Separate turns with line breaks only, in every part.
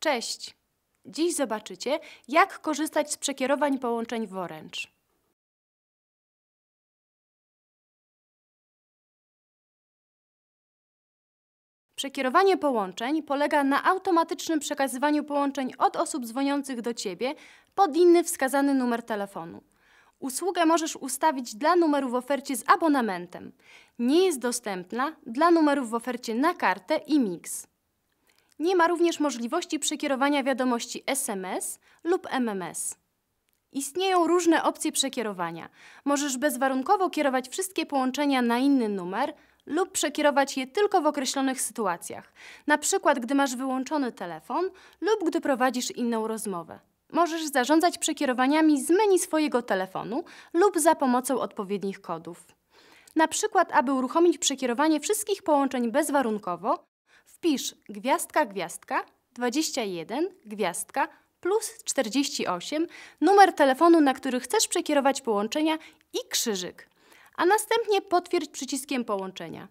Cześć! Dziś zobaczycie, jak korzystać z przekierowań połączeń w Orange.
Przekierowanie połączeń polega na automatycznym przekazywaniu połączeń od osób dzwoniących do Ciebie pod inny wskazany numer telefonu. Usługę możesz ustawić dla numerów w ofercie z abonamentem. Nie jest dostępna dla numerów w ofercie na kartę i mix. Nie ma również możliwości przekierowania wiadomości SMS lub MMS. Istnieją różne opcje przekierowania. Możesz bezwarunkowo kierować wszystkie połączenia na inny numer lub przekierować je tylko w określonych sytuacjach, na przykład gdy masz wyłączony telefon lub gdy prowadzisz inną rozmowę. Możesz zarządzać przekierowaniami z menu swojego telefonu lub za pomocą odpowiednich kodów. Na przykład, aby uruchomić przekierowanie wszystkich połączeń bezwarunkowo, wpisz gwiazdka, gwiazdka 21, gwiazdka plus 48, numer telefonu, na który chcesz przekierować połączenia i krzyżyk, a następnie potwierdź przyciskiem połączenia.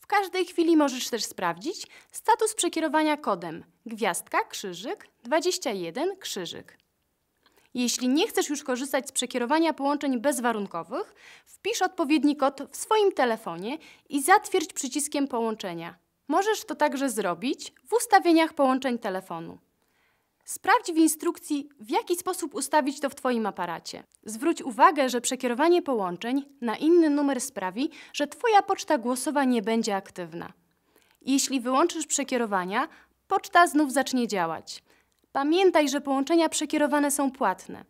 W każdej chwili możesz też sprawdzić status przekierowania kodem gwiazdka, krzyżyk, 21, krzyżyk. Jeśli nie chcesz już korzystać z przekierowania połączeń bezwarunkowych, wpisz odpowiedni kod w swoim telefonie i zatwierdź przyciskiem połączenia. Możesz to także zrobić w ustawieniach połączeń telefonu. Sprawdź w instrukcji, w jaki sposób ustawić to w Twoim aparacie. Zwróć uwagę, że przekierowanie połączeń na inny numer sprawi, że Twoja poczta głosowa nie będzie aktywna. Jeśli wyłączysz przekierowania, poczta znów zacznie działać. Pamiętaj, że połączenia przekierowane są płatne.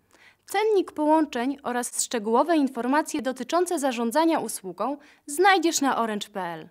Cennik połączeń oraz szczegółowe informacje dotyczące zarządzania usługą znajdziesz na orange.pl.